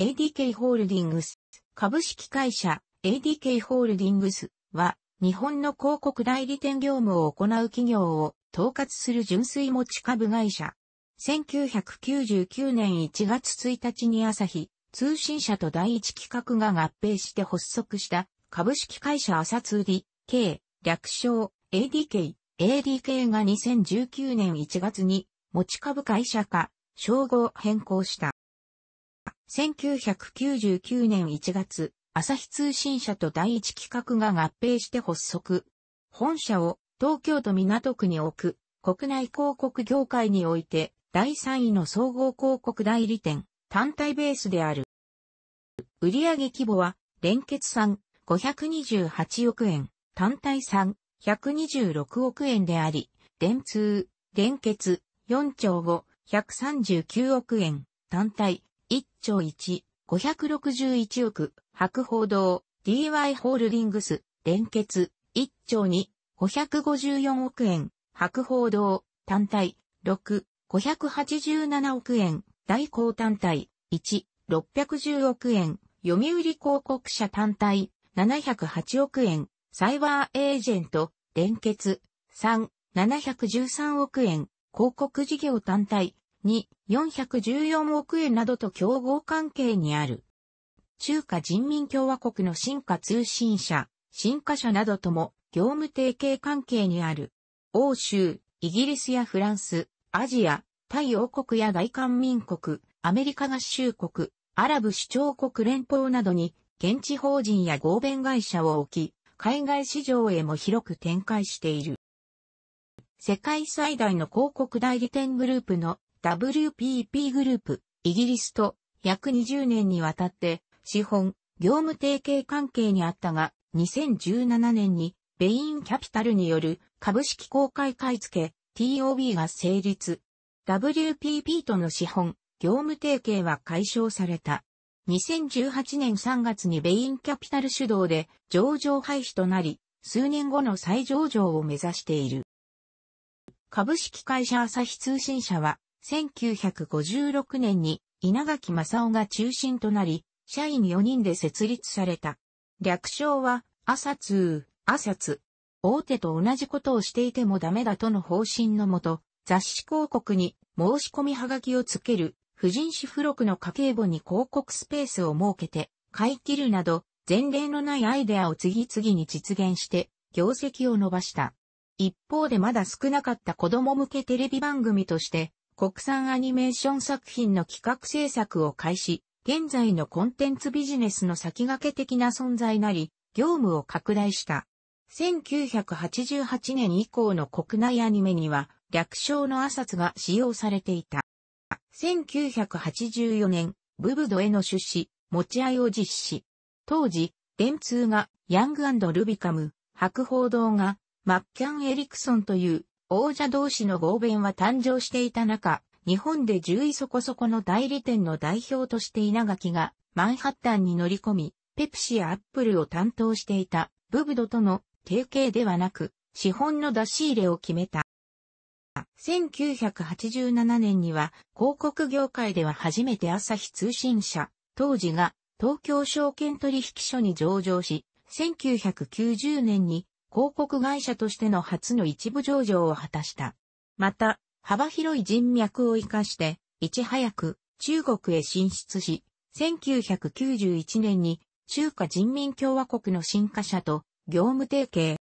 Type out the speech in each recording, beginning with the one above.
ADK ホールディングス、株式会社 ADK ホールディングスは、日本の広告代理店業務を行う企業を統括する純粋持ち株会社。1999年1月1日に朝日、通信社と第一企画が合併して発足した株式会社朝通 DK、略称 ADK、ADK が2019年1月に持ち株会社化、称号変更した。1999年1月、朝日通信社と第一企画が合併して発足。本社を東京都港区に置く国内広告業界において第3位の総合広告代理店単体ベースである。売上規模は連結産528億円、単体産126億円であり、電通、連結4兆539億円、単体1兆1、561億、博報堂、DY ホールディングス、連結、1兆2、554億円、博報堂、単体、6、587億円、大行単体、1、610億円、読売広告社単体、708億円、サイバーエージェント、連結、3、713億円、広告事業単体、2、414億円などと競合関係にある。中華人民共和国の進化通信社、進化社などとも業務提携関係にある。欧州、イギリスやフランス、アジア、タイ王国や大韓民国、アメリカ合衆国、アラブ首長国連邦などに現地法人や合弁会社を置き、海外市場へも広く展開している。世界最大の広告代理店グループの WPP グループ、イギリスと約20年にわたって資本、業務提携関係にあったが、2017年にベインキャピタルによる株式公開買付 TOB が成立。WPP との資本、業務提携は解消された。2018年3月にベインキャピタル主導で上場廃止となり、数年後の再上場を目指している。株式会社朝日通信社は1956年に稲垣正夫が中心となり、社員4人で設立された。略称は、朝通、朝通。大手と同じことをしていてもダメだとの方針のもと、雑誌広告に申し込みはがきをつける、婦人誌付録の家計簿に広告スペースを設けて、買い切るなど、前例のないアイデアを次々に実現して、業績を伸ばした。一方でまだ少なかった子供向けテレビ番組として、国産アニメーション作品の企画制作を開始、現在のコンテンツビジネスの先駆け的な存在なり、業務を拡大した。1988年以降の国内アニメには、略称のアサツが使用されていた。1984年、ブブドへの出資、持ち合いを実施。当時、電通がヤングルビカム、白報堂がマッキャン・エリクソンという王者同士の合弁は誕生していた中、日本で10位そこそこの代理店の代表として稲垣がマンハッタンに乗り込み、ペプシやアップルを担当していたブブドとの提携ではなく、資本の出し入れを決めた。1987年には広告業界では初めて朝日通信社、当時が東京証券取引所に上場し、1990年に広告会社としての初の一部上場を果たした。また、幅広い人脈を活かして、いち早く中国へ進出し、1991年に中華人民共和国の新華社と業務提携。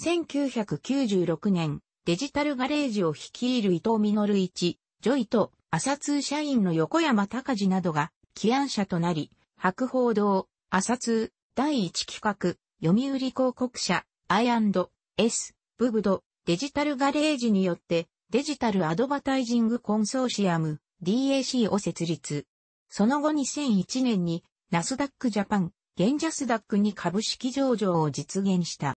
1996年、デジタルガレージを率いる伊藤実一、ジョイと朝通社員の横山隆二などが起案者となり、白報堂、朝通、第一企画、読売広告社、I&S、ブブド、デジタルガレージによって、デジタルアドバタイジングコンソーシアム、DAC を設立。その後2001年に、ナスダックジャパン、現ジャスダックに株式上場を実現した。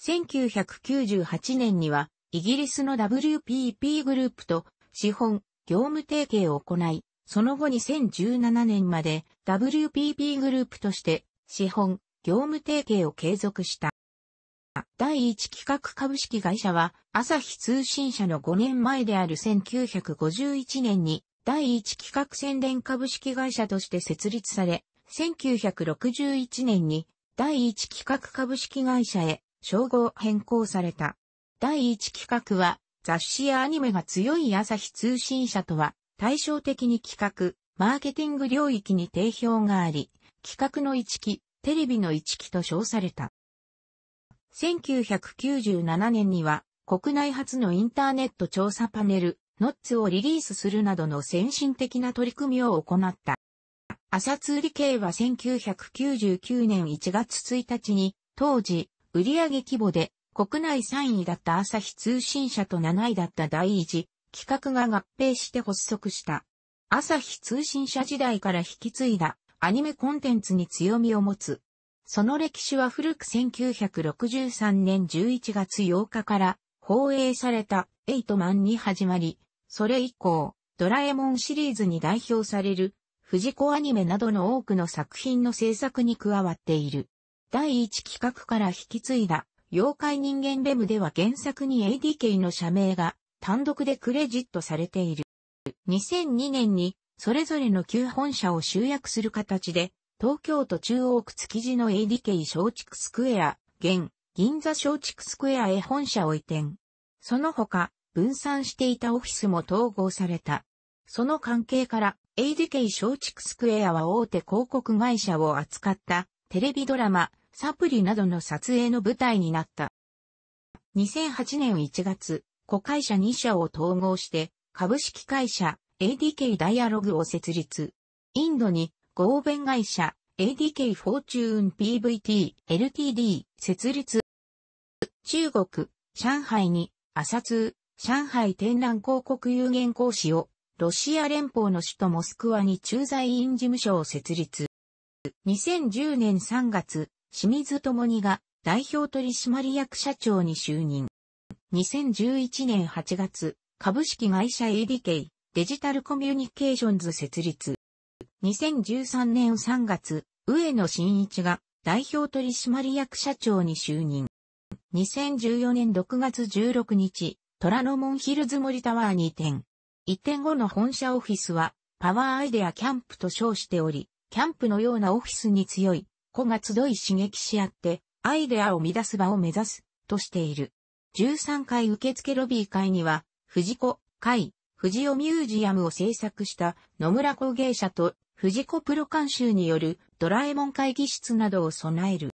1998年には、イギリスの WPP グループと資本、業務提携を行い、その後2017年まで WPP グループとして資本、業務提携を継続した。第一企画株式会社は、朝日通信社の5年前である1951年に、第一企画宣伝株式会社として設立され、1961年に、第一企画株式会社へ、称号変更された。第一企画は、雑誌やアニメが強い朝日通信社とは、対照的に企画、マーケティング領域に定評があり、企画の一期、テレビの一期と称された。1997年には、国内初のインターネット調査パネル、ノッツをリリースするなどの先進的な取り組みを行った。朝通理系は1999年1月1日に、当時、売上規模で国内3位だった朝日通信社と7位だった第一、企画が合併して発足した。朝日通信社時代から引き継いだアニメコンテンツに強みを持つ。その歴史は古く1963年11月8日から放映されたエイトマンに始まり、それ以降、ドラえもんシリーズに代表される、藤子アニメなどの多くの作品の制作に加わっている。第1企画から引き継いだ、妖怪人間レムでは原作に ADK の社名が単独でクレジットされている。2002年にそれぞれの旧本社を集約する形で、東京都中央区築地の ADK 松竹スクエア、現、銀座松竹スクエアへ本社を移転。その他、分散していたオフィスも統合された。その関係から、ADK 松竹スクエアは大手広告会社を扱ったテレビドラマ、サプリなどの撮影の舞台になった。2008年1月、子会社2社を統合して株式会社 ADK ダイアログを設立。インドに合弁会社 ADK フォーチューン PVT LTD 設立。中国、上海に朝通、上海展覧広告有限講師をロシア連邦の首都モスクワに駐在員事務所を設立。2010年3月、清水智にが代表取締役社長に就任。2011年8月、株式会社 ADK デジタルコミュニケーションズ設立。2013年3月、上野真一が代表取締役社長に就任。2014年6月16日、虎ノ門ヒルズ森タワーに移転。移転後の本社オフィスは、パワーアイデアキャンプと称しており、キャンプのようなオフィスに強い、子が集い刺激し合って、アイデアを生み出す場を目指す、としている。13階受付ロビー会には、藤子、会、富士尾ミュージアムを制作した野村工芸社と富士子プロ監修によるドラえもん会議室などを備える。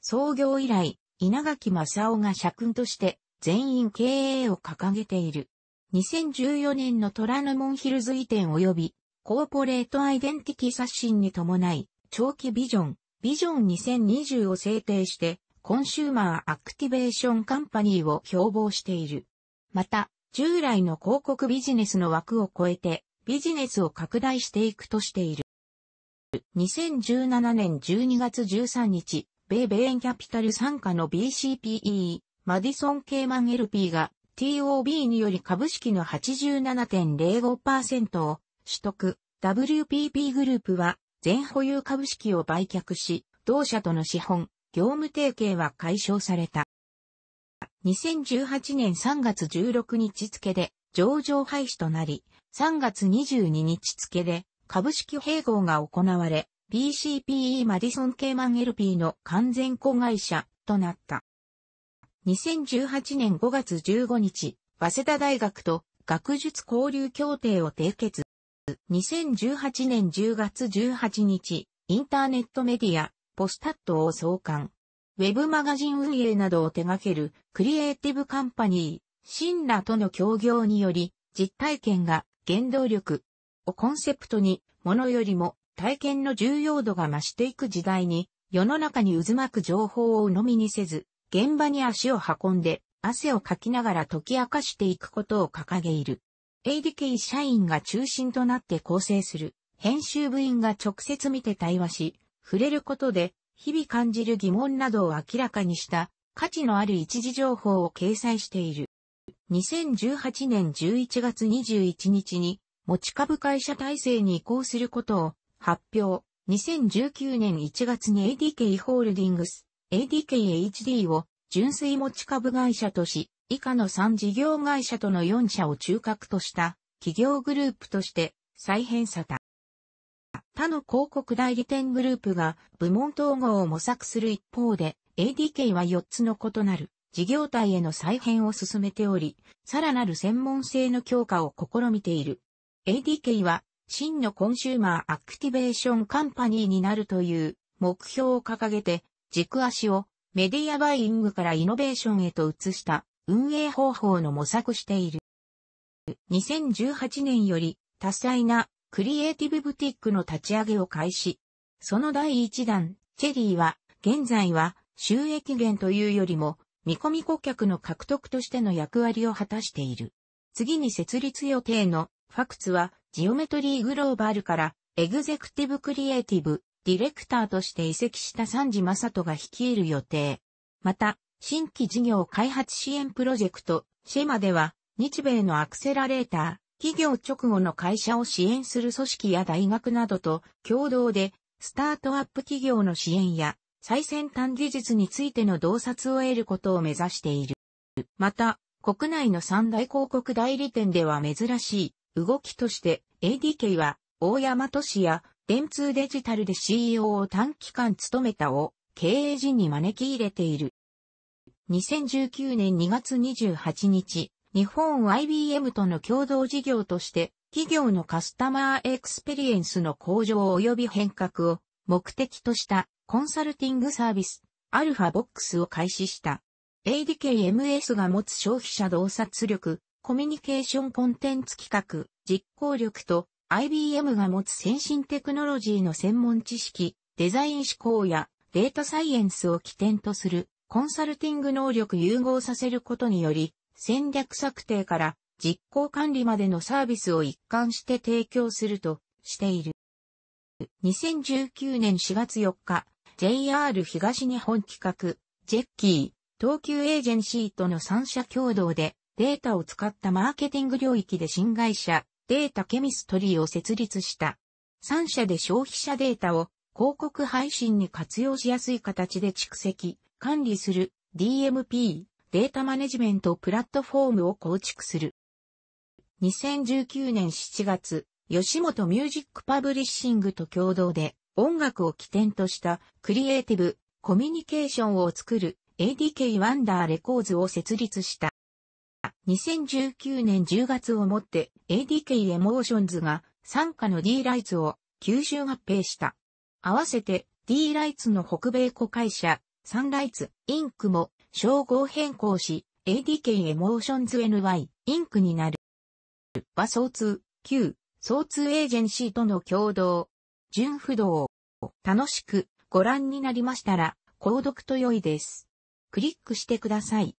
創業以来、稲垣正夫が社訓として全員経営を掲げている。2014年の虎ノ門ヒルズ移転及びコーポレートアイデンティティ刷新に伴い長期ビジョン、ビジョン2020を制定してコンシューマーアクティベーションカンパニーを標榜している。また、従来の広告ビジネスの枠を超えてビジネスを拡大していくとしている。2017年12月13日、米米円キャピタル参加の BCPE、マディソン・ケイマン LP が TOB により株式の87.05%を取得。WPP グループは全保有株式を売却し、同社との資本、業務提携は解消された。2018年3月16日付で上場廃止となり、3月22日付で株式併合が行われ、BCPE マディソン・ケイマン LP の完全子会社となった。2018年5月15日、早稲田大学と学術交流協定を締結。2018年10月18日、インターネットメディア、ポスタットを創刊。ウェブマガジン運営などを手掛けるクリエイティブカンパニー、シンラとの協業により、実体験が原動力をコンセプトに、ものよりも体験の重要度が増していく時代に、世の中に渦巻く情報を鵜呑みにせず、現場に足を運んで、汗をかきながら解き明かしていくことを掲げいる。ADK 社員が中心となって構成する、編集部員が直接見て対話し、触れることで、日々感じる疑問などを明らかにした価値のある一時情報を掲載している。2018年11月21日に持ち株会社体制に移行することを発表。2019年1月に ADK ホールディングス、ADKHD を純粋持ち株会社とし、以下の3事業会社との4社を中核とした企業グループとして再編された。他の広告代理店グループが部門統合を模索する一方で、ADK は4つの異なる事業体への再編を進めており、さらなる専門性の強化を試みている。ADK は真のコンシューマーアクティベーションカンパニーになるという目標を掲げて軸足をメディアバイイングからイノベーションへと移した運営方法の模索している。2018年より多彩なクリエイティブブティックの立ち上げを開始。その第一弾、チェリーは、現在は収益源というよりも、見込み顧客の獲得としての役割を果たしている。次に設立予定のファクツは、ジオメトリーグローバルから、エグゼクティブクリエイティブ、ディレクターとして移籍した三次正人が率いる予定。また、新規事業開発支援プロジェクト、シェマでは、日米のアクセラレーター、企業直後の会社を支援する組織や大学などと共同でスタートアップ企業の支援や最先端技術についての洞察を得ることを目指している。また、国内の三大広告代理店では珍しい動きとして ADK は大山都市や電通デジタルで CEO を短期間務めたを経営陣に招き入れている。2019年2月28日、日本 IBM との共同事業として、企業のカスタマーエクスペリエンスの向上及び変革を目的としたコンサルティングサービス、アルファボックスを開始した。ADKMS が持つ消費者洞察力、コミュニケーションコンテンツ企画、実行力と IBM が持つ先進テクノロジーの専門知識、デザイン思考やデータサイエンスを起点とするコンサルティング能力融合させることにより、戦略策定から実行管理までのサービスを一貫して提供するとしている。2019年4月4日、JR 東日本企画、ジェッキー、東急エージェンシーとの3社共同でデータを使ったマーケティング領域で新会社、データケミストリーを設立した。3社で消費者データを広告配信に活用しやすい形で蓄積、管理する DMP データマネジメントプラットフォームを構築する。2019年7月、吉本ミュージックパブリッシングと共同で音楽を起点としたクリエイティブコミュニケーションを作る ADK ワンダーレコーズを設立した。2019年10月をもって ADK エモーションズが参加の D ライツを吸収合併した。合わせて D ライツの北米子会社サンライツインクも称号変更し、ADK エモーションズ NY、インクになる。和相通、旧、総通エージェンシーとの共同、純不動、楽しくご覧になりましたら、購読と良いです。クリックしてください。